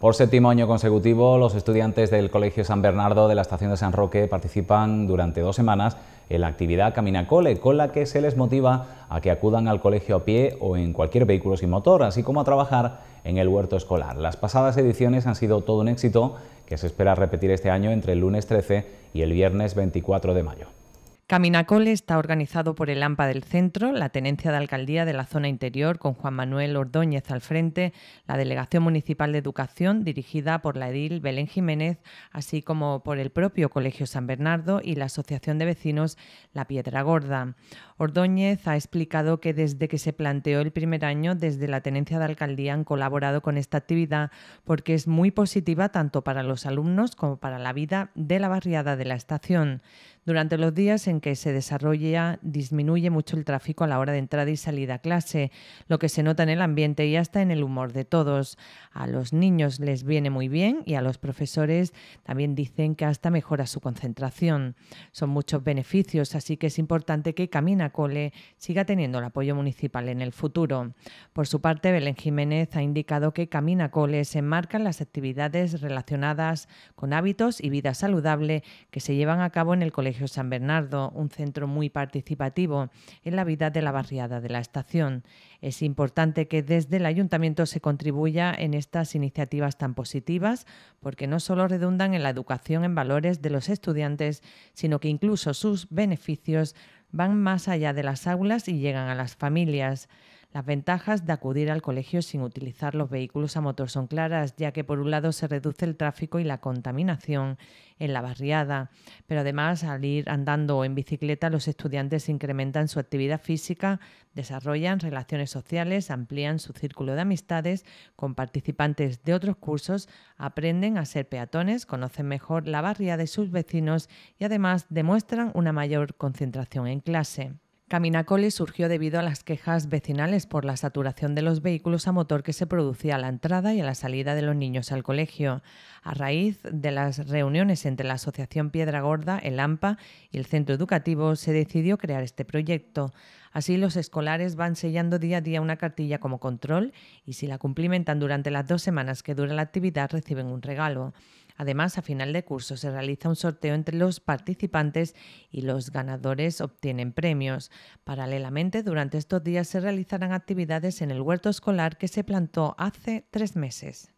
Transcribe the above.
Por séptimo año consecutivo, los estudiantes del Colegio San Bernardo de la Estación de San Roque participan durante dos semanas en la actividad Camina Cole, con la que se les motiva a que acudan al colegio a pie o en cualquier vehículo sin motor, así como a trabajar en el huerto escolar. Las pasadas ediciones han sido todo un éxito que se espera repetir este año entre el lunes 13 y el viernes 24 de mayo. Caminacol está organizado por el AMPA del Centro, la Tenencia de Alcaldía de la Zona Interior, con Juan Manuel Ordóñez al frente, la Delegación Municipal de Educación, dirigida por la edil Belén Jiménez, así como por el propio Colegio San Bernardo y la Asociación de Vecinos La Piedra Gorda. Ordóñez ha explicado que desde que se planteó el primer año, desde la tenencia de alcaldía han colaborado con esta actividad porque es muy positiva tanto para los alumnos como para la vida de la barriada de la estación. Durante los días en que se desarrolla disminuye mucho el tráfico a la hora de entrada y salida a clase, lo que se nota en el ambiente y hasta en el humor de todos. A los niños les viene muy bien y a los profesores también dicen que hasta mejora su concentración. Son muchos beneficios, así que es importante que camina Cole siga teniendo el apoyo municipal en el futuro. Por su parte, Belén Jiménez ha indicado que Camina Cole se enmarca en las actividades relacionadas con hábitos y vida saludable que se llevan a cabo en el Colegio San Bernardo, un centro muy participativo en la vida de la barriada de la estación. Es importante que desde el ayuntamiento se contribuya en estas iniciativas tan positivas porque no solo redundan en la educación en valores de los estudiantes, sino que incluso sus beneficios van más allá de las aulas y llegan a las familias. Las ventajas de acudir al colegio sin utilizar los vehículos a motor son claras, ya que por un lado se reduce el tráfico y la contaminación en la barriada, pero además al ir andando o en bicicleta los estudiantes incrementan su actividad física, desarrollan relaciones sociales, amplían su círculo de amistades con participantes de otros cursos, aprenden a ser peatones, conocen mejor la barriada de sus vecinos y además demuestran una mayor concentración en clase. Caminacoli surgió debido a las quejas vecinales por la saturación de los vehículos a motor que se producía a la entrada y a la salida de los niños al colegio. A raíz de las reuniones entre la Asociación Piedra Gorda, el AMPA y el centro educativo, se decidió crear este proyecto. Así los escolares van sellando día a día una cartilla como control y si la cumplimentan durante las dos semanas que dura la actividad reciben un regalo. Además, a final de curso se realiza un sorteo entre los participantes y los ganadores obtienen premios. Paralelamente, durante estos días se realizarán actividades en el huerto escolar que se plantó hace tres meses.